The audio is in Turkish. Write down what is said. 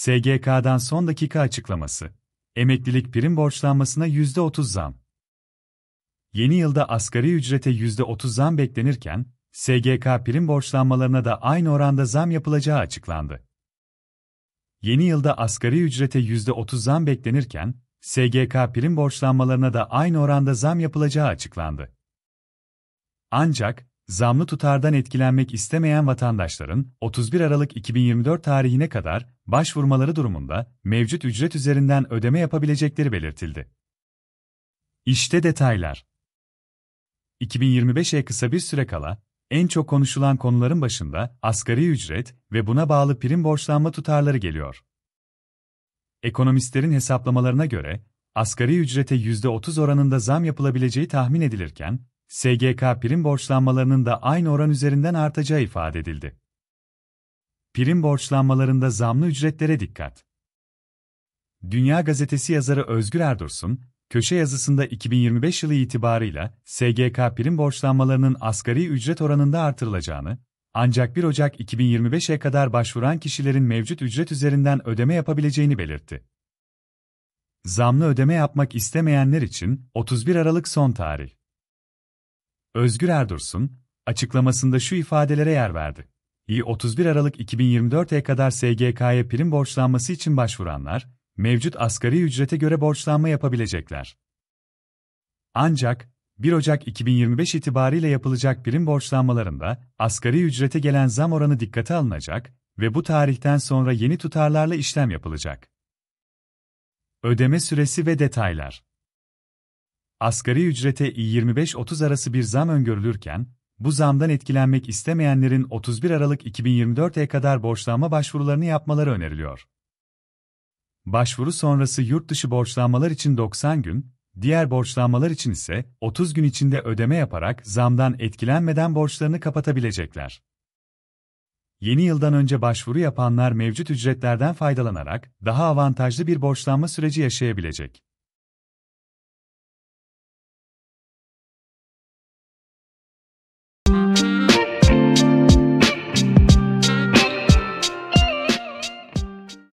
SGK'dan son dakika açıklaması. Emeklilik prim borçlanmasına %30 zam. Yeni yılda asgari ücrete %30 zam beklenirken, SGK prim borçlanmalarına da aynı oranda zam yapılacağı açıklandı. Yeni yılda asgari ücrete %30 zam beklenirken, SGK prim borçlanmalarına da aynı oranda zam yapılacağı açıklandı. Ancak, zamlı tutardan etkilenmek istemeyen vatandaşların 31 Aralık 2024 tarihine kadar başvurmaları durumunda mevcut ücret üzerinden ödeme yapabilecekleri belirtildi. İşte detaylar. 2025'e kısa bir süre kala en çok konuşulan konuların başında asgari ücret ve buna bağlı prim borçlanma tutarları geliyor. Ekonomistlerin hesaplamalarına göre asgari ücrete %30 oranında zam yapılabileceği tahmin edilirken SGK prim borçlanmalarının da aynı oran üzerinden artacağı ifade edildi. Prim borçlanmalarında zamlı ücretlere dikkat. Dünya Gazetesi yazarı Özgür Erdursun, köşe yazısında 2025 yılı itibarıyla SGK prim borçlanmalarının asgari ücret oranında artırılacağını, ancak 1 Ocak 2025'e kadar başvuran kişilerin mevcut ücret üzerinden ödeme yapabileceğini belirtti. Zamlı ödeme yapmak istemeyenler için 31 Aralık son tarih. Özgür Erdursun, açıklamasında şu ifadelere yer verdi. İyi 31 Aralık 2024'e kadar SGK'ya prim borçlanması için başvuranlar, mevcut asgari ücrete göre borçlanma yapabilecekler. Ancak, 1 Ocak 2025 itibariyle yapılacak prim borçlanmalarında asgari ücrete gelen zam oranı dikkate alınacak ve bu tarihten sonra yeni tutarlarla işlem yapılacak. Ödeme süresi ve detaylar Asgari ücrete i25-30 arası bir zam öngörülürken, bu zamdan etkilenmek istemeyenlerin 31 Aralık 2024'e kadar borçlanma başvurularını yapmaları öneriliyor. Başvuru sonrası yurt dışı borçlanmalar için 90 gün, diğer borçlanmalar için ise 30 gün içinde ödeme yaparak zamdan etkilenmeden borçlarını kapatabilecekler. Yeni yıldan önce başvuru yapanlar mevcut ücretlerden faydalanarak daha avantajlı bir borçlanma süreci yaşayabilecek.